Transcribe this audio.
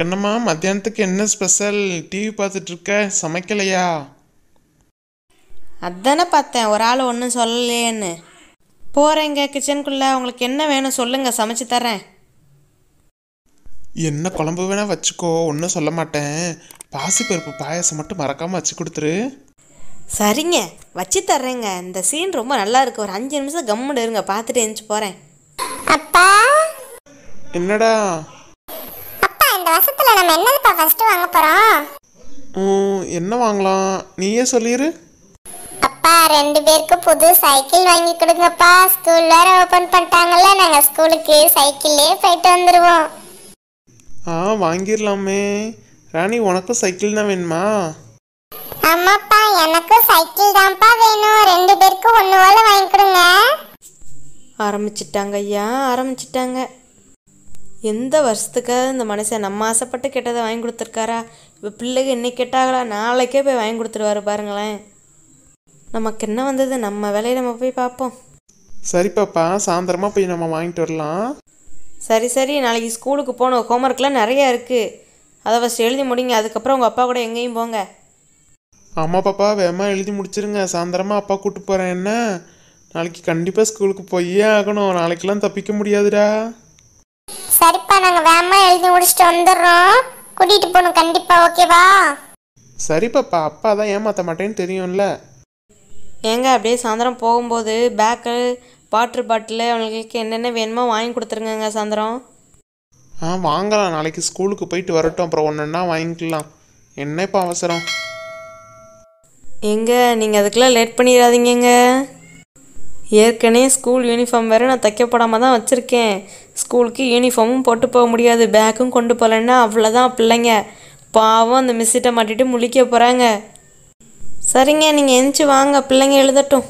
கண்ணம்மா மத்தியானத்துக்கு என்ன special TV பார்த்துட்ருக்க சமைக்கலையா அதானே பார்த்தேன் ஒரு ஆள் ஒன்றும் சொல்லலையேன்னு போகிறேங்க கிச்சனுக்குள்ளே உங்களுக்கு என்ன வேணும் சொல்லுங்கள் சமைச்சு தரேன் என்ன குழம்பு வேணால் வச்சுக்கோ ஒன்றும் சொல்ல மாட்டேன் பாசிப்பருப்பு பாயசம் மட்டும் மறக்காமல் வச்சு கொடுத்துரு சரிங்க வச்சு தர்றேங்க இந்த சீன் ரொம்ப நல்லா இருக்கு ஒரு அஞ்சு நிமிஷம் கம்முன்னு இருங்க பார்த்துட்டு எழுந்துச்சு போகிறேன் என்னடா வீடியோவில் நம்ம என்னதுப்பா ஃபர்ஸ்ட் வாங்க போகிறோம் என்ன வாங்கலாம் நீயே சொல்லிடு அப்பா ரெண்டு பேருக்கு புது சைக்கிள் வாங்கி கொடுங்கப்பா ஸ்கூல் வேற ஓப்பன் பண்ணிட்டாங்கல்ல நாங்கள் ஸ்கூலுக்கு சைக்கிளே போயிட்டு வந்துடுவோம் ஆ வாங்கிடலாமே ராணி உனக்கும் சைக்கிள் தான் வேணுமா ஆமாப்பா எனக்கும் சைக்கிள் தான்ப்பா வேணும் ரெண்டு பேருக்கும் ஒன்று போல வாங்கி கொடுங்க ஆரம்பிச்சிட்டாங்க ஐயா ஆரம்பிச்சிட்டாங்க எந்த வருஷத்துக்காக இந்த மனுஷன் நம்ம ஆசைப்பட்டு கெட்டதை வாங்கி கொடுத்துருக்காரா இப்போ பிள்ளைக்கு இன்னைக்கு கெட்டாகலாம் நாளைக்கே போய் வாங்கி கொடுத்துருவாரு பாருங்களேன் நமக்கு என்ன வந்தது நம்ம வேலையை நம்ம போய் பார்ப்போம் சரி பாப்பா சாயந்தரமாக போய் நம்ம வாங்கிட்டு வரலாம் சரி சரி நாளைக்கு ஸ்கூலுக்கு போகணும் ஹோம்ஒர்க்லாம் நிறையா இருக்குது அதை ஃபஸ்ட் எழுதி முடிங்க அதுக்கப்புறம் உங்கள் அப்பா கூட எங்கேயும் போங்க ஆமாம் பாப்பா வேகமாக எழுதி முடிச்சிருங்க சாயந்தரமாக அப்பா கூப்பிட்டு போகிறேன் என்ன நாளைக்கு கண்டிப்பாக ஸ்கூலுக்கு போயே ஆகணும் நாளைக்கெல்லாம் தப்பிக்க முடியாதுடா எழுதி முடிச்சுட்டு வந்துடுறோம் கூட்டிகிட்டு போகணும் கண்டிப்பாக ஓகேவா சரி பாப்பா அப்பா தான் ஏமாற்ற மாட்டேன்னு தெரியும்ல ஏங்க அப்படியே சாயந்தரம் போகும்போது பேக்கு வாட்டர் பாட்டில் அவங்களுக்கு என்னென்ன வேணுமோ வாங்கி கொடுத்துருங்கங்க சாயந்தரம் ஆ வாங்கலாம் நாளைக்கு ஸ்கூலுக்கு போயிட்டு வரட்டும் அப்புறம் ஒன்றுன்னா வாங்கிக்கலாம் என்ன இப்போ அவசரம் எங்க நீங்கள் அதுக்கெல்லாம் லேட் பண்ணிடாதீங்கங்க ஏற்கனவே ஸ்கூல் யூனிஃபார்ம் வேறு நான் தைக்கப்படாமல் தான் வச்சுருக்கேன் ஸ்கூலுக்கு யூனிஃபார்மும் போட்டு போக முடியாது பேக்கும் கொண்டு போகலன்னா அவ்வளோதான் பிள்ளைங்க பாவம் அந்த மிஸ்ஸிட்ட மாட்டிட்டு முழிக்க போகிறாங்க சரிங்க நீங்கள் எந்திச்சு வாங்க பிள்ளைங்க எழுதட்டும்